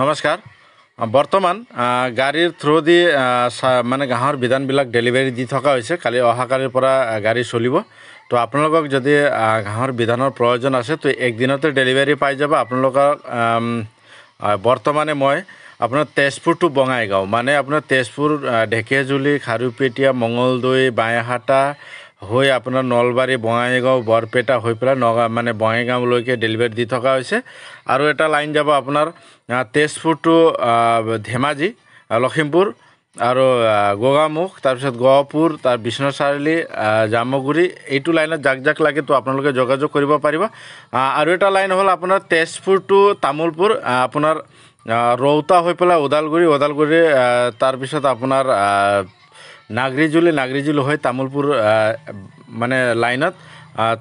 নমস্কাৰ বৰ্তমান গাড়ীৰ থ্ৰু দি মানে গাঁৱৰ বিধানবিলাক ডেলিভাৰী দি থকা হৈছে কালি অহাকালিৰ পৰা গাড়ী চলিব তো আপোনালোকক যদি গাঁৱৰ বিধানৰ প্ৰয়োজন আছে তো একদিনতে ডেলিভাৰী পাই যাব আপোনালোকক বৰ্তমানে মই আপোনাৰ তেজপুৰ টু বঙাইগাঁও মানে আপোনাৰ তেজপুৰ ঢেকীয়াজুলি খাৰুপেটীয়া মঙলদৈ বাঁহাটা হৈ আপোনাৰ নলবাৰী বঙাইগাঁও বৰপেটা হৈ পেলাই নগাঁও মানে বঙাইগাঁওলৈকে ডেলিভাৰী দি থকা হৈছে আৰু এটা লাইন যাব আপোনাৰ তেজপুৰ টু ধেমাজি লখিমপুৰ আৰু গগামুখ তাৰপিছত গহপুৰ তাৰ বিশ্বনাথ চাৰিআলি জামুগুৰি এইটো লাইনত যাক যাক লাগে তো আপোনালোকে যোগাযোগ কৰিব পাৰিব আৰু এটা লাইন হ'ল আপোনাৰ তেজপুৰ টু তামোলপুৰ আপোনাৰ ৰৌতা হৈ পেলাই ওদালগুৰি ওদালগুৰি তাৰপিছত আপোনাৰ নাগৰিজুলি নাগৰিজুল হৈ তামোলপুৰ মানে লাইনত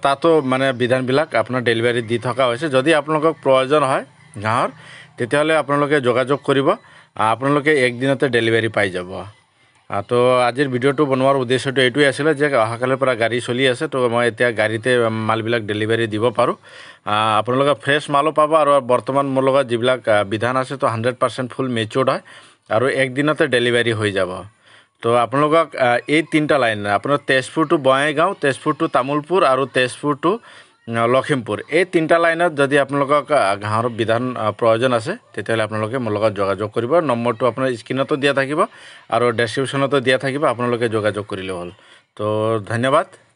তাতো মানে বিধানবিলাক আপোনাৰ ডেলিভাৰী দি থকা হৈছে যদি আপোনালোকক প্ৰয়োজন হয় গাঁৱৰ তেতিয়াহ'লে আপোনালোকে যোগাযোগ কৰিব আপোনালোকে একদিনতে ডেলিভাৰী পাই যাব তো আজিৰ ভিডিঅ'টো বনোৱাৰ উদ্দেশ্যটো এইটোৱেই আছিলে যে অহাকালিৰ পৰা গাড়ী চলি আছে তো মই এতিয়া গাড়ীতে মালবিলাক ডেলিভাৰী দিব পাৰোঁ আপোনালোকে ফ্ৰেছ মালো পাব আৰু বৰ্তমান মোৰ লগত যিবিলাক বিধান আছে তো হাণ্ড্ৰেড পাৰ্চেণ্ট ফুল মেচিয়ৰ্ড হয় আৰু একদিনতে ডেলিভাৰী হৈ যাব তো আপোনালোকক এই তিনিটা লাইন আপোনাৰ তেজপুৰ টু বঙাইগাঁও তেজপুৰ টু তামোলপুৰ আৰু তেজপুৰ টু লখিমপুৰ এই তিনিটা লাইনত যদি আপোনালোকক গাঁৱৰ বিধান প্ৰয়োজন আছে তেতিয়াহ'লে আপোনালোকে মোৰ লগত যোগাযোগ কৰিব নম্বৰটো আপোনাৰ স্ক্ৰীণতো দিয়া থাকিব আৰু ডেছক্ৰিপশ্যনতো দিয়া থাকিব আপোনালোকে যোগাযোগ কৰিলেও হ'ল তো ধন্যবাদ